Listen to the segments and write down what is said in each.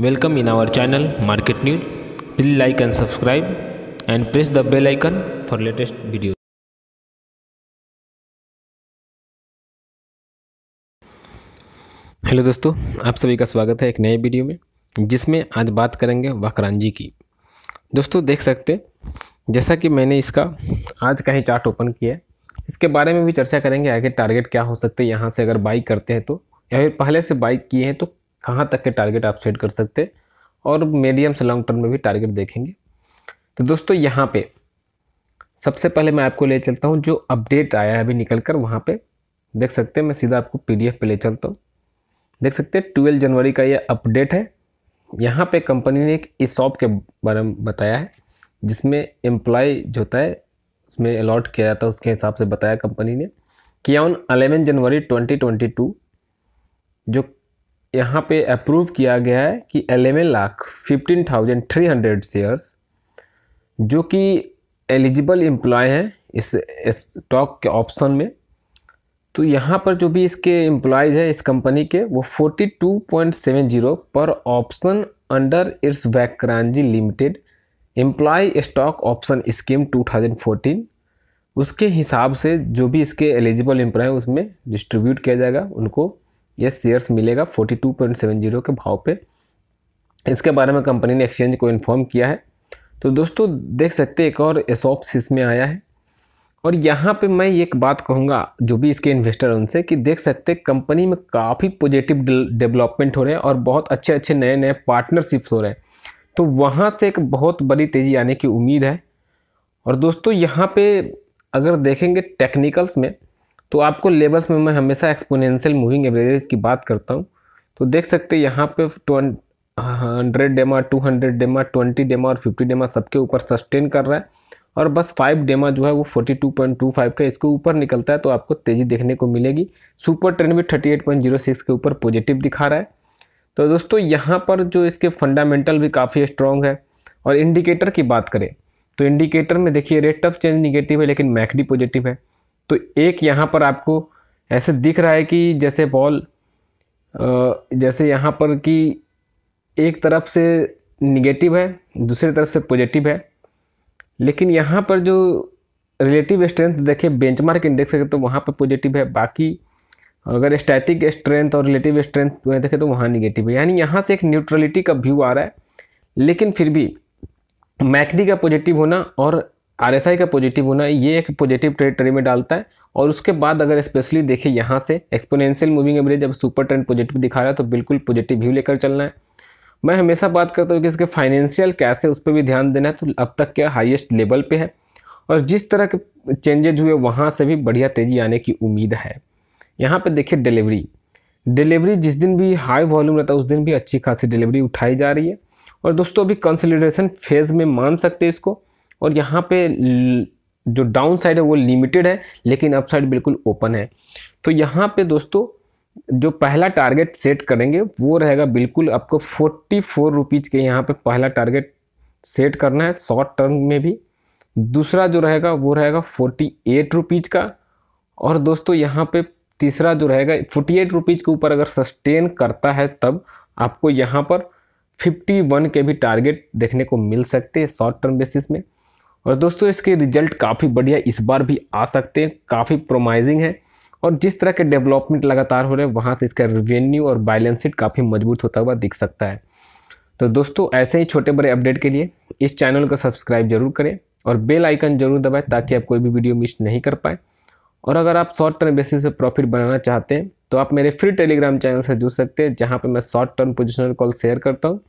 Welcome in our channel Market News. Please like and subscribe and press the bell icon for latest videos. Hello दोस्तों आप सभी का स्वागत है एक नए वीडियो में जिसमें आज बात करेंगे वाकरांजी की दोस्तों देख सकते जैसा कि मैंने इसका आज का ही चार्ट ओपन किया है इसके बारे में भी चर्चा करेंगे आगे टारगेट क्या हो सकते हैं यहाँ से अगर बाई करते हैं तो या फिर पहले से बाई किए हैं तो कहाँ तक के टारगेट आप सेट कर सकते और मीडियम से लॉन्ग टर्म में भी टारगेट देखेंगे तो दोस्तों यहाँ पे सबसे पहले मैं आपको ले चलता हूँ जो अपडेट आया है अभी निकल कर वहाँ पे देख सकते हैं मैं सीधा आपको पीडीएफ पे ले चलता हूँ देख सकते हैं ट्वेल्व जनवरी का यह अपडेट है यहाँ पे कंपनी ने एक ईसॉप के बारे में बताया है जिसमें एम्प्लॉय जो होता है उसमें अलॉट किया जाता है उसके हिसाब से बताया कंपनी ने कि ऑन अलेवन जनवरी 2022 जो यहाँ पे अप्रूव किया गया है कि eleven lakh fifteen thousand three hundred shares जो कि एलिजिबल एम्प्लॉय हैं इस स्टॉक के ऑप्शन में तो यहाँ पर जो भी इसके एम्प्लॉयज़ हैं इस कंपनी के वो forty two point seven zero पर option under its Vakrangee limited employ stock option scheme fourteen उसके हिसाब से जो भी इसके एलिजिबल एम्प्लॉय उसमें डिस्ट्रीब्यूट किया जाएगा उनको ये शेयर्स मिलेगा 42.70 के भाव पे इसके बारे में कंपनी ने एक्सचेंज को इन्फॉर्म किया है तो दोस्तों देख सकते एक और एसॉप्स इसमें आया है और यहाँ पे मैं एक बात कहूँगा जो भी इसके इन्वेस्टर उनसे कि देख सकते कंपनी में काफ़ी पॉजिटिव डेवलपमेंट हो रहे हैं और बहुत अच्छे अच्छे नए नए पार्टनरशिप्स हो रहे हैं तो वहाँ से एक बहुत बड़ी तेज़ी आने की उम्मीद है और दोस्तों यहाँ पे अगर देखेंगे टेक्निकल्स में तो आपको लेबल्स में मैं हमेशा एक्सपोनेंशियल मूविंग एवरेज की बात करता हूँ तो देख सकते हैं यहाँ पे हंड्रेड डेमा टू हंड्रेड डेमा ट्वेंटी डेमा और फिफ्टी डेमा सबके ऊपर सस्टेन कर रहा है और बस फाइव डेमा जो है वो forty two point two five का इसके ऊपर निकलता है तो आपको तेज़ी देखने को मिलेगी सुपर ट्रेंड भी thirty eight point zero six के ऊपर पॉजिटिव दिखा रहा है तो दोस्तों यहाँ पर जो इसके फंडामेंटल भी काफ़ी स्ट्रॉन्ग है और इंडिकेटर की बात करें तो इंडिकेटर में देखिए रेट ऑफ चेंज निगेटिव है लेकिन मैकडी पॉजिटिव है तो एक यहाँ पर आपको ऐसे दिख रहा है कि जैसे बॉल जैसे यहाँ पर कि एक तरफ से निगेटिव है दूसरी तरफ से पॉजिटिव है लेकिन यहाँ पर जो रिलेटिव स्ट्रेंथ देखिए बेंचमार्क इंडेक्स है तो वहाँ पर पॉजिटिव है बाकी अगर स्टैटिक स्ट्रेंथ और रिलेटिव स्ट्रेंथ देखें तो वहाँ निगेटिव है यानी यहाँ से एक न्यूट्रलिटी का व्यू आ रहा है लेकिन फिर भी मैकडी का पॉजिटिव होना और आई का पॉजिटिव होना ये एक पॉजिटिव टेरिटरी में डालता है और उसके बाद अगर स्पेशली देखें यहाँ से एक्सपोनेंशियल मूविंग एवरेज जब सुपर ट्रेंड पॉजिटिव दिखा रहा है तो बिल्कुल पॉजिटिव व्यू लेकर चलना है मैं हमेशा बात करता हूँ कि इसके फाइनेंशियल कैसे उस पर भी ध्यान देना है तो अब तक क्या हाइएस्ट लेवल पर है और जिस तरह के चेंजेज हुए वहाँ से भी बढ़िया तेज़ी आने की उम्मीद है यहाँ पर देखिए डिलीवरी डिलीवरी जिस दिन भी हाई वॉल्यूम रहता है उस दिन भी अच्छी खासी डिलीवरी उठाई जा रही है और दोस्तों अभी कंसिलेशन फेज़ में मान सकते हैं इसको और यहाँ पे जो डाउन साइड है वो लिमिटेड है लेकिन अप साइड बिल्कुल ओपन है तो यहाँ पे दोस्तों जो पहला टारगेट सेट करेंगे वो रहेगा बिल्कुल आपको फोर्टी फोर रुपीज़ के यहाँ पे पहला टारगेट सेट करना है शॉर्ट टर्म में भी दूसरा जो रहेगा वो रहेगा फोर्टी एट रुपीज़ का और दोस्तों यहाँ पे तीसरा जो रहेगा फोर्टी एट रुपीज़ के ऊपर अगर सस्टेन करता है तब आपको यहाँ पर फिफ्टी वन के भी टारगेट देखने को मिल सकते हैं शॉर्ट टर्म बेसिस में और दोस्तों इसके रिजल्ट काफ़ी बढ़िया इस बार भी आ सकते हैं काफ़ी प्रोमाइजिंग है और जिस तरह के डेवलपमेंट लगातार हो रहे हैं वहाँ से इसका रेवेन्यू और बैलेंस शीट काफ़ी मजबूत होता हुआ दिख सकता है तो दोस्तों ऐसे ही छोटे बड़े अपडेट के लिए इस चैनल को सब्सक्राइब जरूर करें और बेल आइकन जरूर दबाएं ताकि आप कोई भी वीडियो मिस नहीं कर पाए और अगर आप शॉर्ट टर्म बेसिस पर प्रॉफिट बनाना चाहते हैं तो आप मेरे फ्री टेलीग्राम चैनल से जुड़ सकते हैं जहाँ पर मैं short term positional call share करता हूँ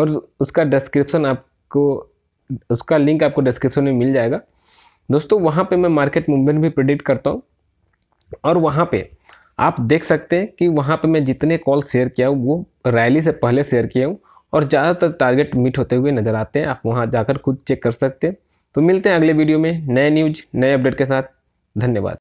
और उसका डिस्क्रिप्सन आपको उसका लिंक आपको डिस्क्रिप्शन में मिल जाएगा दोस्तों वहाँ पे मैं मार्केट मूवमेंट भी प्रिडिक्ट करता हूँ और वहाँ पे आप देख सकते हैं कि वहाँ पे मैं जितने कॉल शेयर किया हूँ वो रैली से पहले शेयर किया हूँ और ज़्यादातर टारगेट मीट होते हुए नज़र आते हैं आप वहाँ जाकर खुद चेक कर सकते हैं तो मिलते हैं अगले वीडियो में नए न्यूज नए अपडेट के साथ धन्यवाद